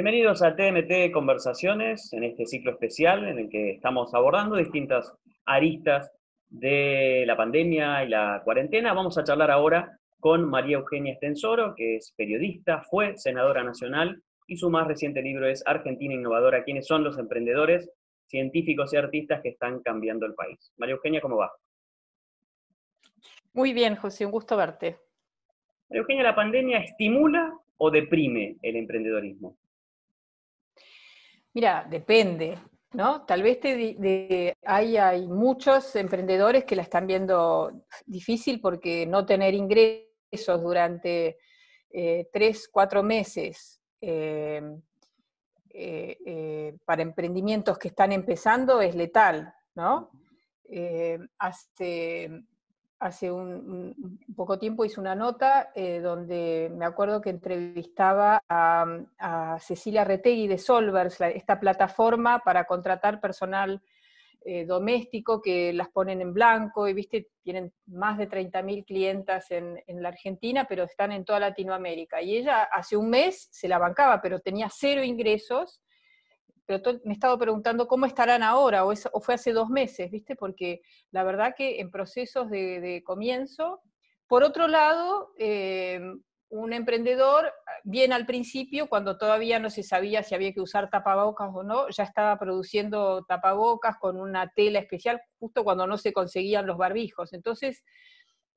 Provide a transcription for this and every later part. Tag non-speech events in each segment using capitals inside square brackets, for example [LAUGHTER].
Bienvenidos a TMT Conversaciones, en este ciclo especial en el que estamos abordando distintas aristas de la pandemia y la cuarentena. Vamos a charlar ahora con María Eugenia Estensoro, que es periodista, fue senadora nacional y su más reciente libro es Argentina Innovadora, ¿quiénes son los emprendedores, científicos y artistas que están cambiando el país? María Eugenia, ¿cómo va? Muy bien, José, un gusto verte. María Eugenia, ¿la pandemia estimula o deprime el emprendedorismo? Mira, depende, ¿no? Tal vez hay, muchos emprendedores que la están viendo difícil porque no tener ingresos durante eh, tres, cuatro meses em, eh, eh, para emprendimientos que están empezando es letal, ¿no? Hasta hace un, poco tiempo hice una nota eh, donde me acuerdo que entrevistaba a, Cecilia Retegui de Solvers, esta plataforma para contratar personal eh, doméstico que las ponen en blanco y viste, tienen más de 30.000 clientas en, la Argentina, pero están en toda Latinoamérica. Y ella hace un mes se la bancaba, pero tenía cero ingresos pero me he estado preguntando cómo estarán ahora, o, fue hace dos meses, ¿viste? Porque la verdad que en procesos de, comienzo, por otro lado, em, un emprendedor, bien al principio, cuando todavía no se sabía si había que usar tapabocas o no, ya estaba produciendo tapabocas con una tela especial, justo cuando no se conseguían los barbijos. Entonces,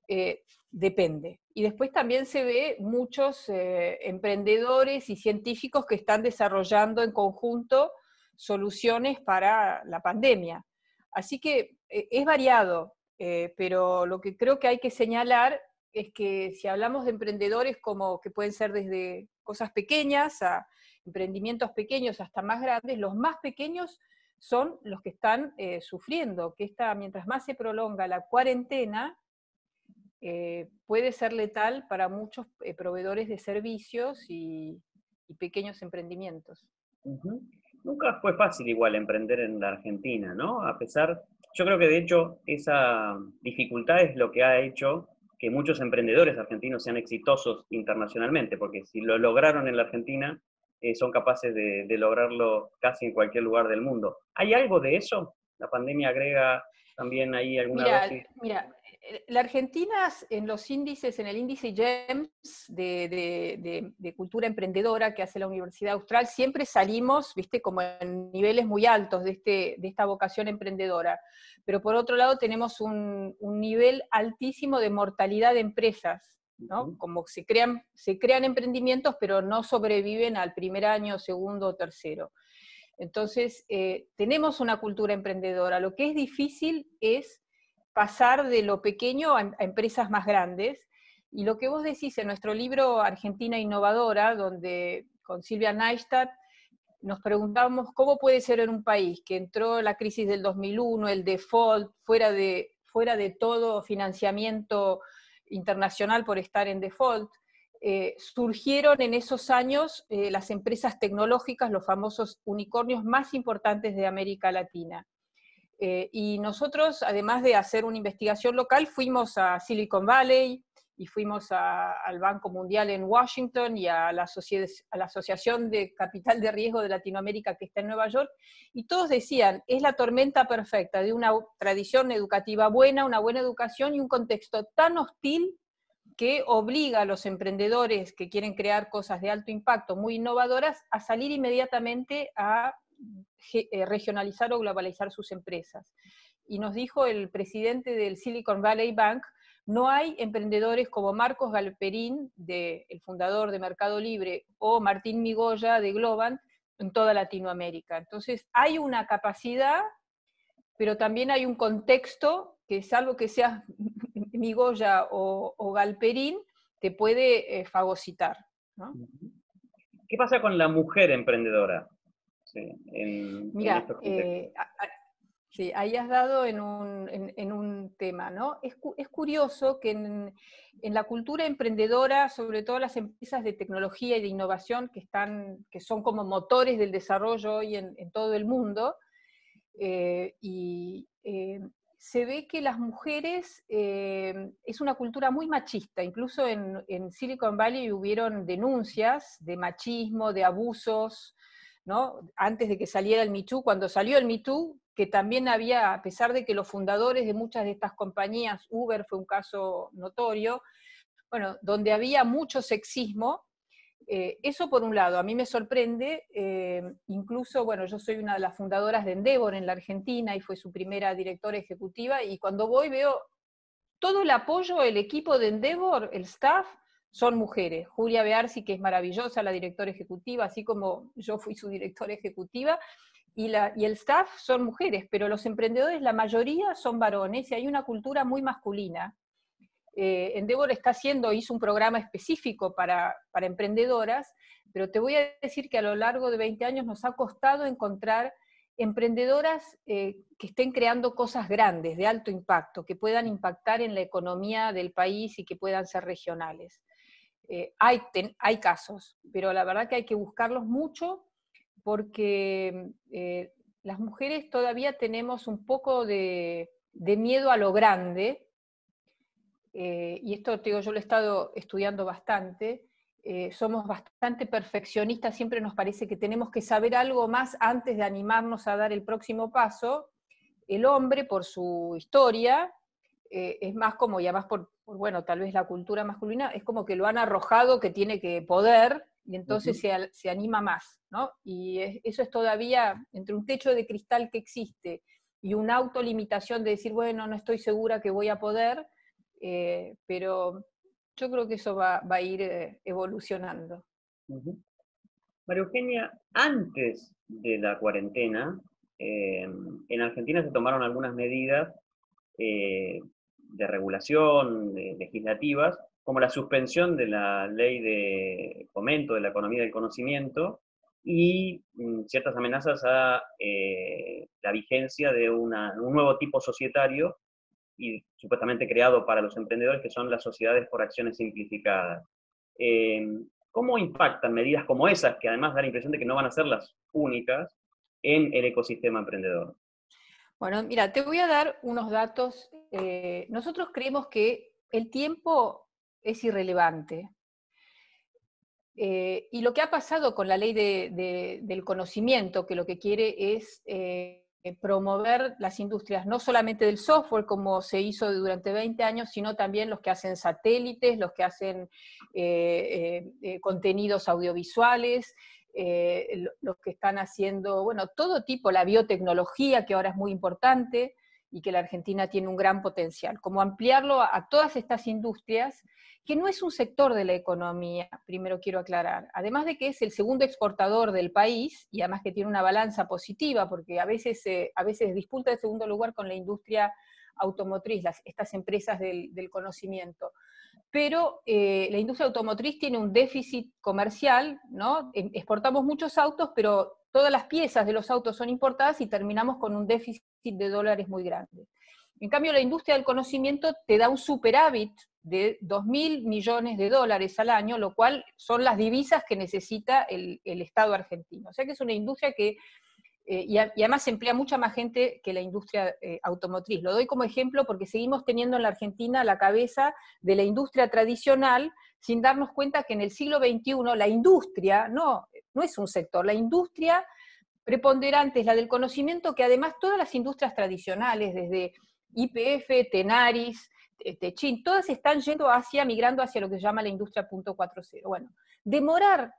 eh, depende. Y después también se ve muchos eh, emprendedores y científicos que están desarrollando en conjunto soluciones para la pandemia. Así que eh, es variado, eh, pero lo que creo que hay que señalar es que si hablamos de emprendedores como que pueden ser desde cosas pequeñas a emprendimientos pequeños hasta más grandes, los más pequeños son los que están eh, sufriendo, que esta, mientras más se prolonga la cuarentena, puede ser letal para muchos proveedores de servicios y, pequeños emprendimientos nunca fue fácil igual emprender en la Argentina, ¿no? A pesar, yo creo que de hecho esa dificultad es lo que ha hecho que muchos emprendedores argentinos sean exitosos internacionalmente, porque si lo lograron en la Argentina, eh, son capaces de, lograrlo casi en cualquier lugar del mundo. ¿Hay algo de eso? ¿La pandemia agrega también ahí alguna mira, Mira, eh, la Argentina en los índices, en el índice GEMS de, cultura emprendedora que hace la Universidad Austral, siempre salimos, viste, como en niveles muy altos de, este, de esta vocación emprendedora. Pero por otro lado tenemos un, nivel altísimo de mortalidad de empresas, ¿no? Como se crean, se crean emprendimientos, pero no sobreviven al primer año, segundo o tercero. Entonces, eh, tenemos una cultura emprendedora. Lo que es difícil es pasar de lo pequeño a, empresas más grandes. Y lo que vos decís en nuestro libro Argentina Innovadora, donde con Silvia Neistat nos preguntamos cómo puede ser en un país que entró la crisis del 2001, el default, fuera de, fuera de todo financiamiento internacional por estar en default, eh, surgieron en esos años eh, las empresas tecnológicas, los famosos unicornios más importantes de América Latina. Eh, y nosotros, además de hacer una investigación local, fuimos a Silicon Valley y fuimos al Banco Mundial en Washington y a la Asociación de Capital de Riesgo de Latinoamérica que está en Nueva York, y todos decían, es la tormenta perfecta de una tradición educativa buena, una buena educación y un contexto tan hostil que obliga a los emprendedores que quieren crear cosas de alto impacto, muy innovadoras, a salir inmediatamente a eh, regionalizar o globalizar sus empresas. Y nos dijo el presidente del Silicon Valley Bank, no hay emprendedores como Marcos Galperín, el fundador de Mercado Libre, o Martín Migoya de Globant en toda Latinoamérica. Entonces, hay una capacidad, pero también hay un contexto que salvo que seas [LAUGHS] Migoya o, Galperín, te puede eh, fagocitar. ¿Qué pasa con la mujer emprendedora? Mira, eh, sí, ahí has dado en un, en, un tema, ¿no? Es, es curioso que en, la cultura emprendedora, sobre todo las empresas de tecnología y de innovación que, están, que son como motores del desarrollo hoy en, todo el mundo, eh, y eh, se ve que las mujeres es una cultura muy machista. Incluso en, en, Silicon Valley hubieron denuncias de machismo, de abusos antes de que saliera el MeToo, cuando salió el MeToo, que también había, a pesar de que los fundadores de muchas de estas compañías, Uber fue un caso notorio, bueno, donde había mucho sexismo, eh, eso por un lado, a mí me sorprende, eh, incluso, bueno, yo soy una de las fundadoras de Endeavor en la Argentina y fue su primera directora ejecutiva y cuando voy veo todo el apoyo, el equipo de Endeavor, el staff, son mujeres. Julia Bearsi, que es maravillosa, la directora ejecutiva, así como yo fui su directora ejecutiva, y, la, y el staff son mujeres, pero los emprendedores, la mayoría son varones y hay una cultura muy masculina. Eh, Endeavor está haciendo, hizo un programa específico para, emprendedoras, pero te voy a decir que a lo largo de 20 años nos ha costado encontrar emprendedoras eh, que estén creando cosas grandes, de alto impacto, que puedan impactar en la economía del país y que puedan ser regionales. Eh, hay, casos, pero la verdad que hay que buscarlos mucho porque eh, las mujeres todavía tenemos un poco de, miedo a lo grande, eh, y esto digo, yo lo he estado estudiando bastante, somos bastante perfeccionistas, siempre nos parece que tenemos que saber algo más antes de animarnos a dar el próximo paso. El hombre, por su historia, eh, es más como, y además por, bueno, tal vez la cultura masculina, es como que lo han arrojado que tiene que poder y entonces se, anima más, ¿no? Y eso es todavía entre un techo de cristal que existe y una autolimitación de decir, bueno, no estoy segura que voy a poder, eh, pero yo creo que eso va, a ir eh, evolucionando. María Eugenia, antes de la cuarentena, en Argentina se tomaron algunas medidas de regulación legislativas, como la suspensión de la ley de fomento de la economía del conocimiento y mm, ciertas amenazas a eh, la vigencia de un nuevo tipo societario y supuestamente creado para los emprendedores, que son las sociedades por acciones simplificadas. Em, ¿Cómo impactan medidas como esas, que además da la impresión de que no van a ser las únicas, en el ecosistema emprendedor? Bueno, mira, te voy a dar unos datos. Eh, nosotros creemos que el tiempo es irrelevante. Eh, y lo que ha pasado con la ley del conocimiento, que lo que quiere es eh, promover las industrias, no solamente del software, como se hizo durante 20 años, sino también los que hacen satélites, los que hacen contenidos audiovisuales, eh, los que están haciendo, bueno, todo tipo, la biotecnología, que ahora es muy importante y que la Argentina tiene un gran potencial, como ampliarlo a, todas estas industrias, que no es un sector de la economía, primero quiero aclarar, además de que es el segundo exportador del país y además que tiene una balanza positiva, porque a veces, eh, a veces disputa el segundo lugar con la industria automotriz, las, estas empresas del conocimiento pero eh, la industria automotriz tiene un déficit comercial, ¿no? Em, exportamos muchos autos, pero todas las piezas de los autos son importadas y terminamos con un déficit de dólares muy grande. En cambio, la industria del conocimiento te da un superávit de 2.000 millones de dólares al año, lo cual son las divisas que necesita el Estado argentino. O sea que es una industria que eh, y, además se emplea mucha más gente que la industria eh, automotriz. Lo doy como ejemplo porque seguimos teniendo en la Argentina la cabeza de la industria tradicional sin darnos cuenta que en el siglo XXI la industria, no, no es un sector, la industria preponderante es la del conocimiento que además todas las industrias tradicionales, desde IPF, Tenaris, eh, Techin, todas están yendo hacia, migrando hacia lo que se llama la industria punto 4.0. Bueno, demorar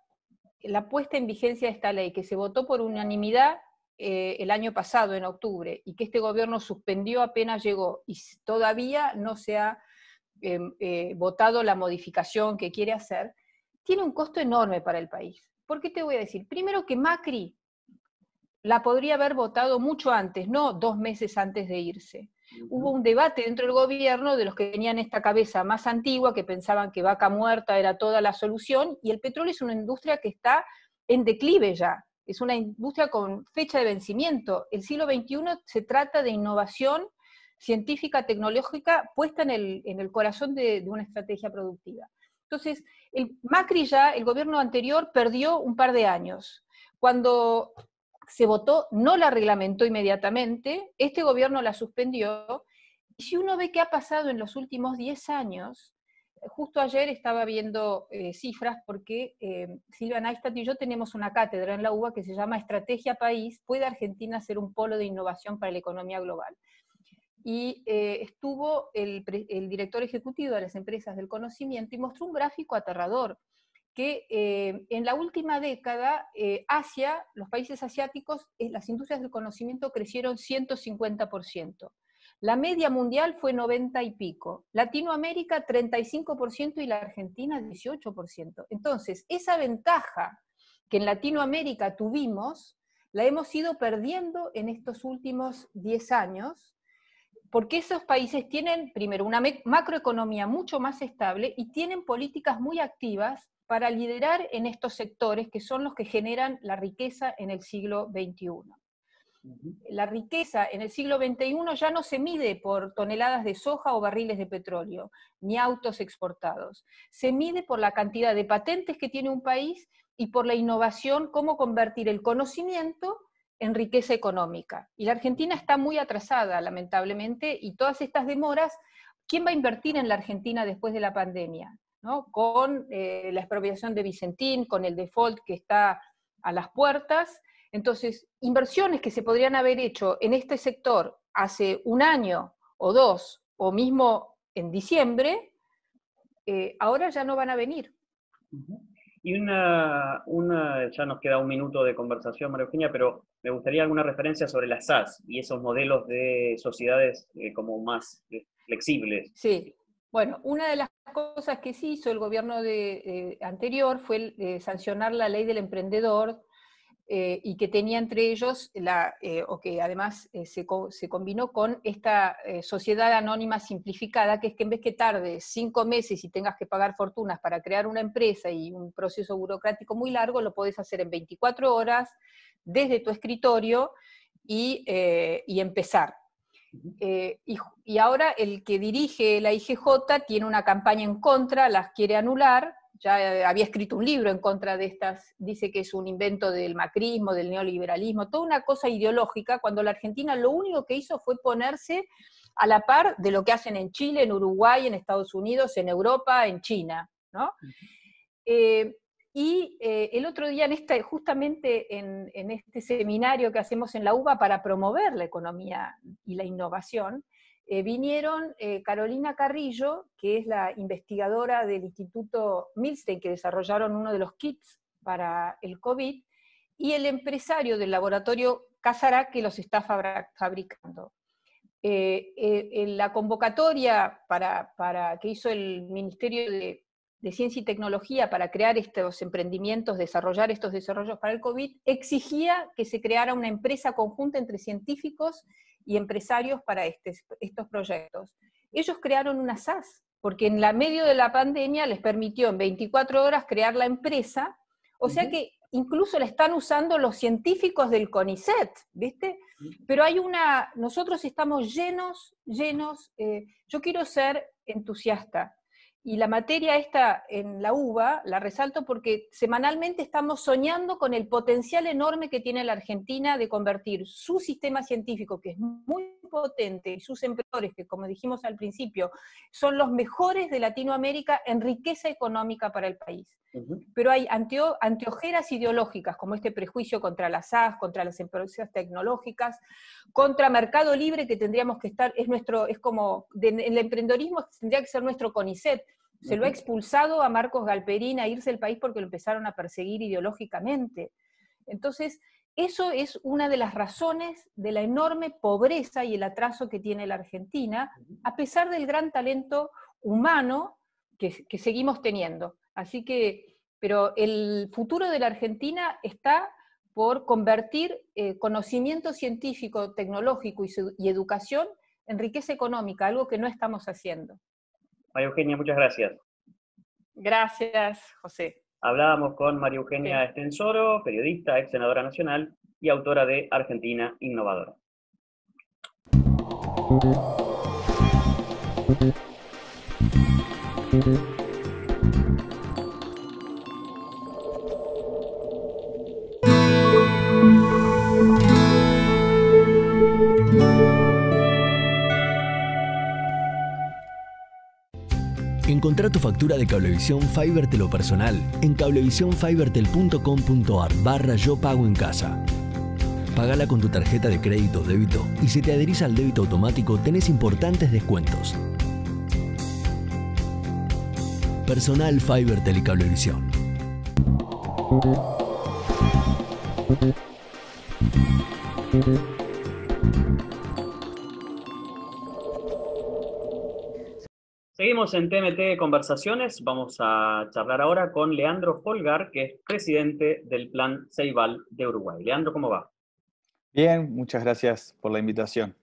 la puesta en vigencia de esta ley, que se votó por unanimidad eh, el año pasado, en octubre, y que este gobierno suspendió apenas llegó y todavía no se ha em, eh, votado la modificación que quiere hacer, tiene un costo enorme para el país. ¿Por qué te voy a decir? Primero que Macri la podría haber votado mucho antes, no dos meses antes de irse. Hubo un debate dentro del gobierno de los que tenían esta cabeza más antigua, que pensaban que vaca muerta era toda la solución, y el petróleo es una industria que está en declive ya es una industria con fecha de vencimiento. El siglo XXI se trata de innovación científica, tecnológica, puesta en el, corazón de, de, una estrategia productiva. Entonces, el Macri ya, el gobierno anterior, perdió un par de años. Cuando se votó, no la reglamentó inmediatamente, este gobierno la suspendió. Y si uno ve qué ha pasado en los últimos 10 años, justo ayer estaba viendo eh, cifras porque eh, Silvia Neistat y yo tenemos una cátedra en la UBA que se llama Estrategia País, ¿puede Argentina ser un polo de innovación para la economía global? Y eh, estuvo el, el, director ejecutivo de las empresas del conocimiento y mostró un gráfico aterrador que eh, en la última década Asia, los países asiáticos, las industrias del conocimiento crecieron 150%. La media mundial fue 90 y pico, Latinoamérica 35% y la Argentina 18%. Entonces, esa ventaja que en Latinoamérica tuvimos, la hemos ido perdiendo en estos últimos 10 años, porque esos países tienen, primero, una macroeconomía mucho más estable y tienen políticas muy activas para liderar en estos sectores que son los que generan la riqueza en el siglo XXI. La riqueza en el siglo XXI ya no se mide por toneladas de soja o barriles de petróleo, ni autos exportados. Se mide por la cantidad de patentes que tiene un país y por la innovación, cómo convertir el conocimiento en riqueza económica. Y la Argentina está muy atrasada, lamentablemente, y todas estas demoras, ¿quién va a invertir en la Argentina después de la pandemia? Con eh, la expropiación de Vicentín, con el default que está a las puertas, entonces, inversiones que se podrían haber hecho en este sector hace un año o dos, o mismo en diciembre, eh, ahora ya no van a venir. Y una, ya nos queda un minuto de conversación, María Eugenia, pero me gustaría alguna referencia sobre las SAS y esos modelos de sociedades eh, como más eh, flexibles. Sí, bueno, una de las cosas que sí hizo el gobierno de, anterior fue sancionar la ley del emprendedor eh, y que tenía entre ellos, la, eh, o que además eh, se, combinó con esta sociedad anónima simplificada, que es que en vez que tarde cinco meses y tengas que pagar fortunas para crear una empresa y un proceso burocrático muy largo, lo podés hacer en 24 horas desde tu escritorio y, empezar. y, y, ahora el que dirige la IGJ tiene una campaña en contra, las quiere anular, ya eh, había escrito un libro en contra de estas, dice que es un invento del macrismo, del neoliberalismo, toda una cosa ideológica, cuando la Argentina lo único que hizo fue ponerse a la par de lo que hacen en Chile, en Uruguay, en Estados Unidos, en Europa, en China. Eh, y eh, el otro día, en justamente en, en este seminario que hacemos en la UBA para promover la economía y la innovación, eh, vinieron eh, Carolina Carrillo, que es la investigadora del Instituto Milstein, que desarrollaron uno de los kits para el COVID, y el empresario del laboratorio Casará, que los está fabricando. Eh, la convocatoria para, que hizo el Ministerio de Ciencia y Tecnología para crear estos emprendimientos, desarrollar estos desarrollos para el COVID, exigía que se creara una empresa conjunta entre científicos y empresarios para este, estos proyectos. Ellos crearon una SAS, porque en la medio de la pandemia les permitió en 24 horas crear la empresa, o sea que incluso la están usando los científicos del CONICET, ¿viste? Pero hay una, nosotros estamos llenos, llenos, eh, yo quiero ser entusiasta, y la materia esta en la uva la resalto porque semanalmente estamos soñando con el potencial enorme que tiene la Argentina de convertir su sistema científico, que es muy potente y sus emprendedores, que como dijimos al principio, son los mejores de Latinoamérica en riqueza económica para el país. Pero hay anteojeras ideológicas, como este prejuicio contra las SAS, contra las empresas tecnológicas, contra Mercado Libre, que tendríamos que estar, es nuestro, es como, el emprendedorismo tendría que ser nuestro CONICET, se lo ha expulsado a Marcos Galperín a irse del país porque lo empezaron a perseguir ideológicamente. Entonces, eso es una de las razones de la enorme pobreza y el atraso que tiene la Argentina, a pesar del gran talento humano que, seguimos teniendo. Así que, pero el futuro de la Argentina está por convertir eh, conocimiento científico, tecnológico y, educación en riqueza económica, algo que no estamos haciendo. Eugenia, muchas gracias. Gracias, José. Hablábamos con María Eugenia Estensoro, periodista, ex senadora nacional y autora de Argentina Innovadora. Encontrá tu factura de Cablevisión Fibertelo personal en cablevisiónfibertel.com.ar barra yo pago en casa. Pagala con tu tarjeta de crédito o débito y si te adherís al débito automático tenés importantes descuentos. Personal Fibertel y Cablevisión. Seguimos en TMT Conversaciones. Vamos a charlar ahora con Leandro Folgar, que es presidente del Plan Ceibal de Uruguay. Leandro, ¿cómo va? Bien, muchas gracias por la invitación.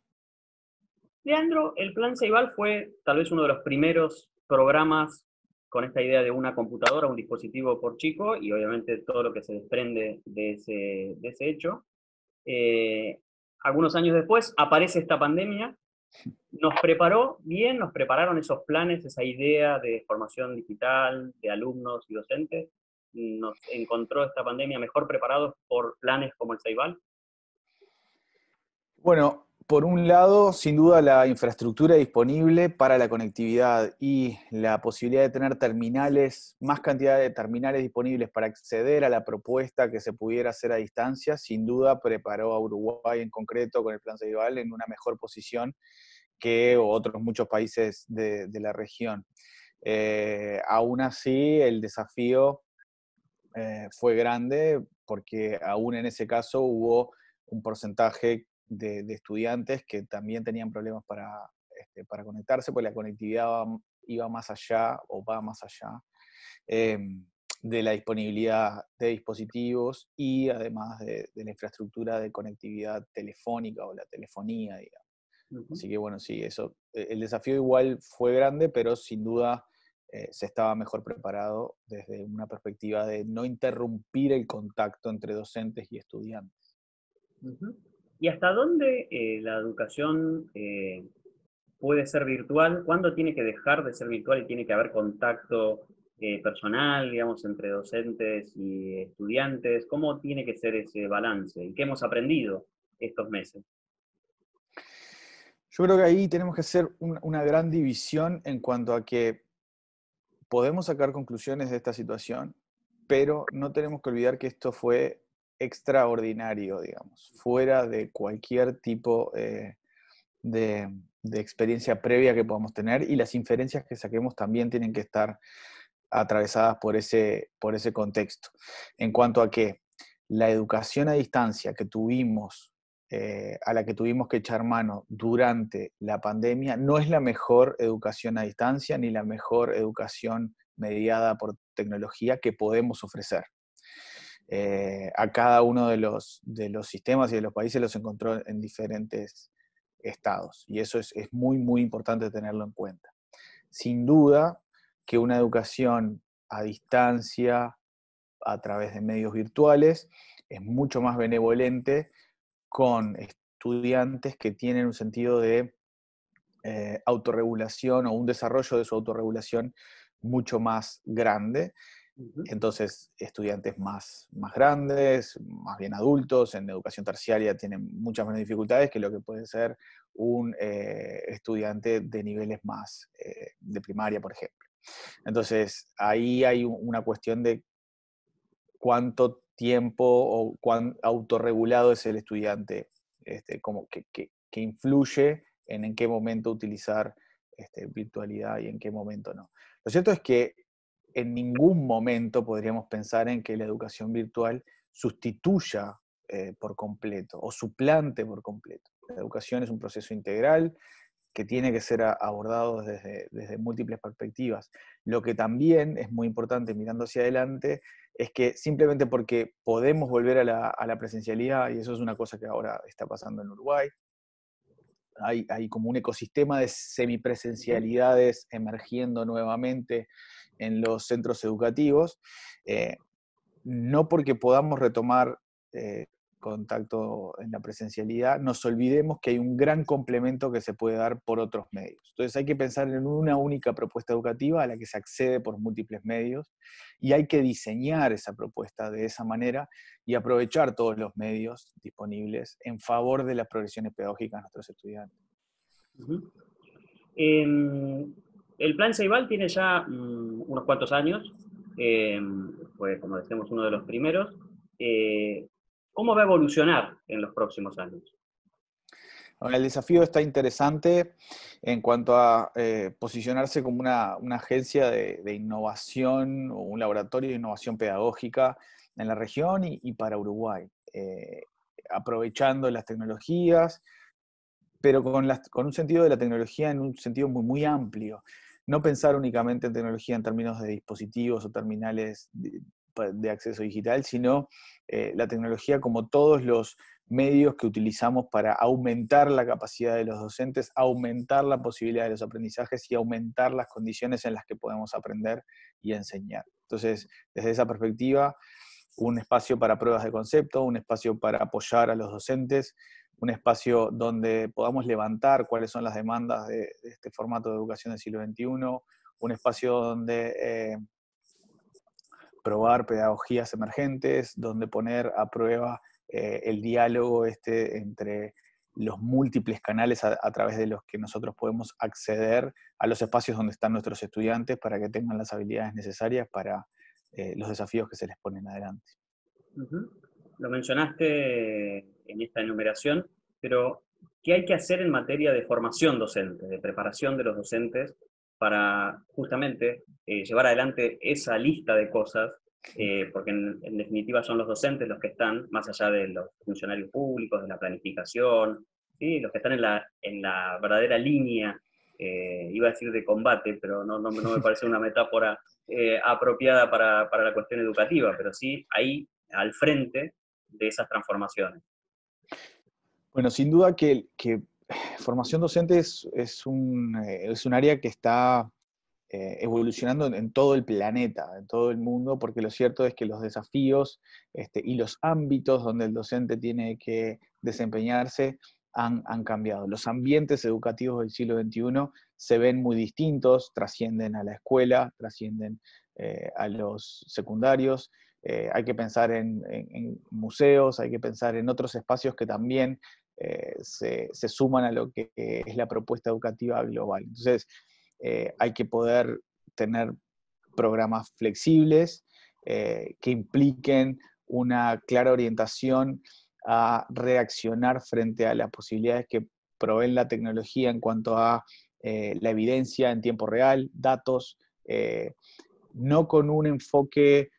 Leandro, el Plan Ceibal fue tal vez uno de los primeros programas con esta idea de una computadora, un dispositivo por chico y obviamente todo lo que se desprende de ese, hecho. Eh, algunos años después aparece esta pandemia nos preparó bien, nos prepararon esos planes, esa idea de formación digital, de alumnos y docentes. Nos encontró esta pandemia mejor preparados por planes como el Ceibal. Bueno, por un lado, sin duda, la infraestructura disponible para la conectividad y la posibilidad de tener terminales, más cantidad de terminales disponibles para acceder a la propuesta que se pudiera hacer a distancia, sin duda preparó a Uruguay en concreto con el plan Ceibal en una mejor posición que otros muchos países de, la región. Eh, aún así, el desafío eh, fue grande porque aún en ese caso hubo un porcentaje de, estudiantes que también tenían problemas para, este, conectarse, pues la conectividad mm, iba más allá o va más allá em, de la disponibilidad de dispositivos y además de, la infraestructura de conectividad telefónica o la telefonía, digamos. Así que bueno, sí, eso, e, el desafío igual fue grande, pero sin duda eh, se estaba mejor preparado desde una perspectiva de no interrumpir el contacto entre docentes y estudiantes. ¿Y hasta dónde eh, la educación eh, puede ser virtual? ¿Cuándo tiene que dejar de ser virtual y tiene que haber contacto eh, personal, digamos, entre docentes y estudiantes? ¿Cómo tiene que ser ese balance? ¿Y qué hemos aprendido estos meses? Yo creo que ahí tenemos que hacer una gran división en cuanto a que podemos sacar conclusiones de esta situación, pero no tenemos que olvidar que esto fue extraordinario, digamos, fuera de cualquier tipo eh, de, experiencia previa que podamos tener y las inferencias que saquemos también tienen que estar atravesadas por ese, por ese contexto. En cuanto a que la educación a distancia que tuvimos, eh, a la que tuvimos que echar mano durante la pandemia, no es la mejor educación a distancia ni la mejor educación mediada por tecnología que podemos ofrecer. Eh, a cada uno de los, sistemas y de los países los encontró en diferentes estados. Y eso es, muy, muy importante tenerlo en cuenta. Sin duda que una educación a distancia, a través de medios virtuales, es mucho más benevolente con estudiantes que tienen un sentido de eh, autorregulación o un desarrollo de su autorregulación mucho más grande entonces, estudiantes más, más grandes, más bien adultos, en educación terciaria tienen muchas menos dificultades que lo que puede ser un eh, estudiante de niveles más eh, de primaria, por ejemplo. Entonces, ahí hay una cuestión de cuánto tiempo o cuán autorregulado es el estudiante, este, como que, que influye en en qué momento utilizar este, virtualidad y en qué momento no. Lo cierto es que en ningún momento podríamos pensar en que la educación virtual sustituya eh, por completo o suplante por completo. La educación es un proceso integral que tiene que ser abordado desde, múltiples perspectivas. Lo que también es muy importante mirando hacia adelante es que simplemente porque podemos volver a la presencialidad, y eso es una cosa que ahora está pasando en Uruguay, hay, como un ecosistema de semipresencialidades emergiendo nuevamente en los centros educativos, eh, no porque podamos retomar eh, contacto en la presencialidad, nos olvidemos que hay un gran complemento que se puede dar por otros medios. Entonces hay que pensar en una única propuesta educativa a la que se accede por múltiples medios y hay que diseñar esa propuesta de esa manera y aprovechar todos los medios disponibles en favor de las progresiones pedagógicas de nuestros estudiantes. Em, el plan Ceibal tiene ya mm, unos cuantos años, eh, fue, como decimos uno de los primeros. Eh, ¿Cómo va a evolucionar en los próximos años? el desafío está interesante en cuanto a eh, posicionarse como una, agencia de, innovación o un laboratorio de innovación pedagógica en la región y, para Uruguay, eh, aprovechando las tecnologías, pero con, un sentido de la tecnología en un sentido muy, muy amplio. No pensar únicamente en tecnología en términos de dispositivos o terminales de acceso digital, sino eh, la tecnología como todos los medios que utilizamos para aumentar la capacidad de los docentes, aumentar la posibilidad de los aprendizajes y aumentar las condiciones en las que podemos aprender y enseñar. Entonces, desde esa perspectiva, un espacio para pruebas de concepto, un espacio para apoyar a los docentes, un espacio donde podamos levantar cuáles son las demandas de, este formato de educación del siglo XXI, un espacio donde eh, probar pedagogías emergentes, donde poner a prueba eh, el diálogo este entre los múltiples canales a, través de los que nosotros podemos acceder a los espacios donde están nuestros estudiantes para que tengan las habilidades necesarias para eh, los desafíos que se les ponen adelante. Lo mencionaste en esta enumeración, pero ¿qué hay que hacer en materia de formación docente, de preparación de los docentes para justamente eh, llevar adelante esa lista de cosas, eh, porque en, definitiva son los docentes los que están, más allá de los funcionarios públicos, de la planificación, los que están en la, en la verdadera línea, eh, iba a decir de combate, pero no, no, me [LAUGHS] parece una metáfora apropiada para, la cuestión educativa, pero sí ahí al frente de esas transformaciones. Bueno, sin duda que, que formación docente eh, es, un, área que está eh, evolucionando en, todo el planeta, en todo el mundo, porque lo cierto es que los desafíos este, y los ámbitos donde el docente tiene que desempeñarse han, cambiado. Los ambientes educativos del siglo XXI se ven muy distintos, trascienden a la escuela, trascienden eh, a los secundarios, hay que pensar en, museos, hay que pensar en otros espacios que también eh, se, suman a lo que es la propuesta educativa global. Entonces, eh, hay que poder tener programas flexibles eh, que impliquen una clara orientación a reaccionar frente a las posibilidades que provee la tecnología en cuanto a la evidencia en tiempo real, datos, no con un enfoque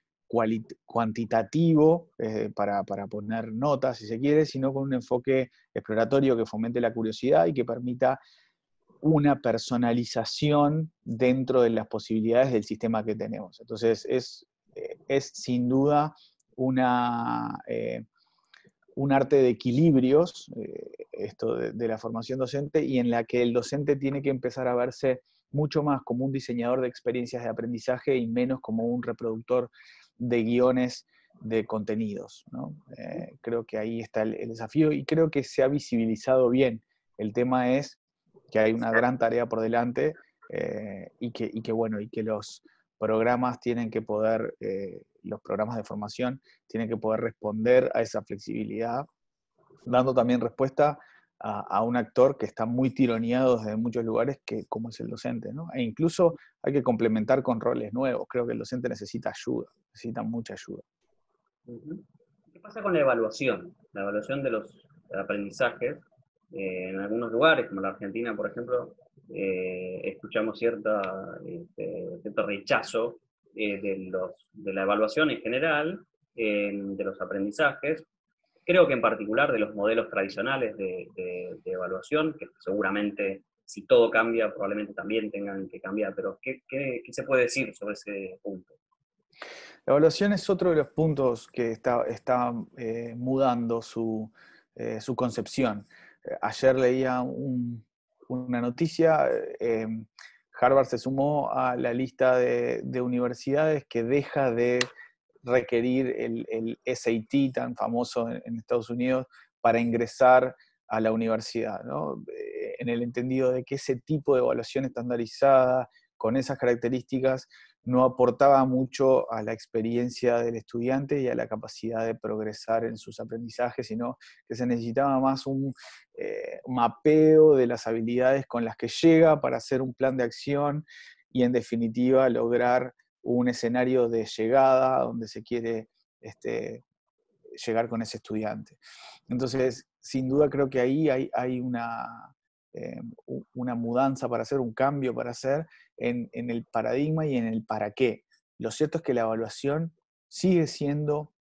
cuantitativo eh, para, poner notas, si se quiere, sino con un enfoque exploratorio que fomente la curiosidad y que permita una personalización dentro de las posibilidades del sistema que tenemos. Entonces, es, eh, sin duda una, eh, un arte de equilibrios, esto de, la formación docente, y en la que el docente tiene que empezar a verse mucho más como un diseñador de experiencias de aprendizaje y menos como un reproductor de guiones de contenidos. Eh, creo que ahí está el, desafío y creo que se ha visibilizado bien. El tema es que hay una gran tarea por delante eh, y, que, bueno, y que los programas tienen que poder, eh, los programas de formación tienen que poder responder a esa flexibilidad, dando también respuesta a, un actor que está muy tironeado desde muchos lugares, que, como es el docente, ¿no? E incluso hay que complementar con roles nuevos. Creo que el docente necesita ayuda, necesita mucha ayuda. ¿Qué pasa con la evaluación? La evaluación de los aprendizajes. Eh, en algunos lugares, como la Argentina, por ejemplo, eh, escuchamos este, cierto rechazo eh, de, la evaluación en general, de los aprendizajes, Creo que en particular de los modelos tradicionales de, evaluación, que seguramente si todo cambia, probablemente también tengan que cambiar, pero ¿qué, se puede decir sobre ese punto? La evaluación es otro de los puntos que está, eh, mudando su, eh, concepción. Eh, ayer leía una noticia, Harvard se sumó a la lista de universidades que deja de requerir el, SAT tan famoso en, Estados Unidos para ingresar a la universidad, eh, en el entendido de que ese tipo de evaluación estandarizada, con esas características, no aportaba mucho a la experiencia del estudiante y a la capacidad de progresar en sus aprendizajes, sino que se necesitaba más un eh, mapeo de las habilidades con las que llega para hacer un plan de acción y en definitiva lograr un escenario de llegada donde se quiere este, llegar con ese estudiante. Entonces, sin duda creo que ahí hay, una, eh, una mudanza para hacer, un cambio para hacer en, el paradigma y en el para qué. Lo cierto es que la evaluación sigue siendo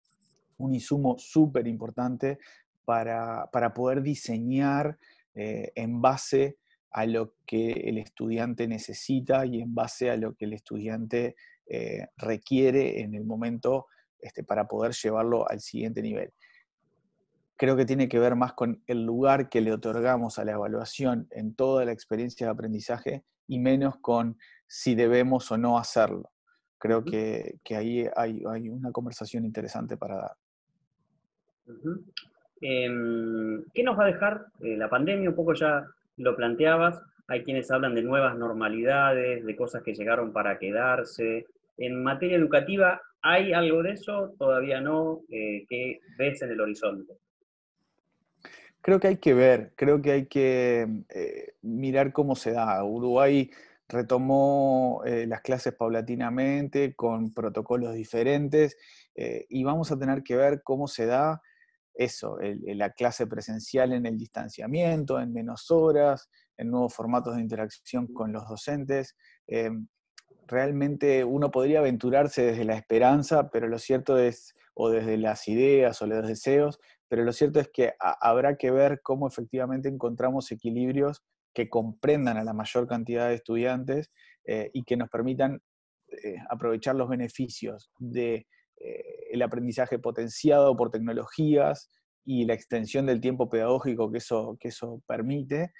un insumo súper importante para, poder diseñar eh, en base a lo que el estudiante necesita y en base a lo que el estudiante eh, requiere en el momento este, para poder llevarlo al siguiente nivel. Creo que tiene que ver más con el lugar que le otorgamos a la evaluación en toda la experiencia de aprendizaje y menos con si debemos o no hacerlo. Creo que, ahí hay, una conversación interesante para dar. Em, ¿Qué nos va a dejar eh, la pandemia? Un poco ya lo planteabas. Hay quienes hablan de nuevas normalidades, de cosas que llegaron para quedarse, en materia educativa, ¿hay algo de eso? ¿Todavía no? Eh, ¿Qué ves en el horizonte? Creo que hay que ver, creo que hay que eh, mirar cómo se da. Uruguay retomó eh, las clases paulatinamente con protocolos diferentes y vamos a tener que ver cómo se da eso, la clase presencial en el distanciamiento, en menos horas, en nuevos formatos de interacción con los docentes. Em, realmente uno podría aventurarse desde la esperanza, pero lo cierto es, o desde las ideas o los deseos, pero lo cierto es que habrá que ver cómo efectivamente encontramos equilibrios que comprendan a la mayor cantidad de estudiantes eh, y que nos permitan eh, aprovechar los beneficios del eh, aprendizaje potenciado por tecnologías y la extensión del tiempo pedagógico que eso, que eso permite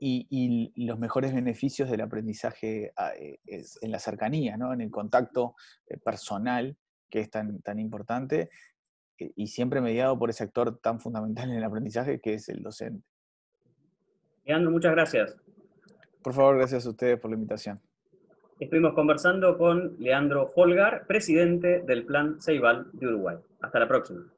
y, los mejores beneficios del aprendizaje ah, eh, en la cercanía, ¿no? en el contacto eh, personal, que es tan, tan importante, eh, y siempre mediado por ese actor tan fundamental en el aprendizaje que es el docente. Leandro, muchas gracias. Por favor, gracias a ustedes por la invitación. Estuvimos conversando con Leandro Folgar, presidente del Plan Ceibal de Uruguay. Hasta la próxima.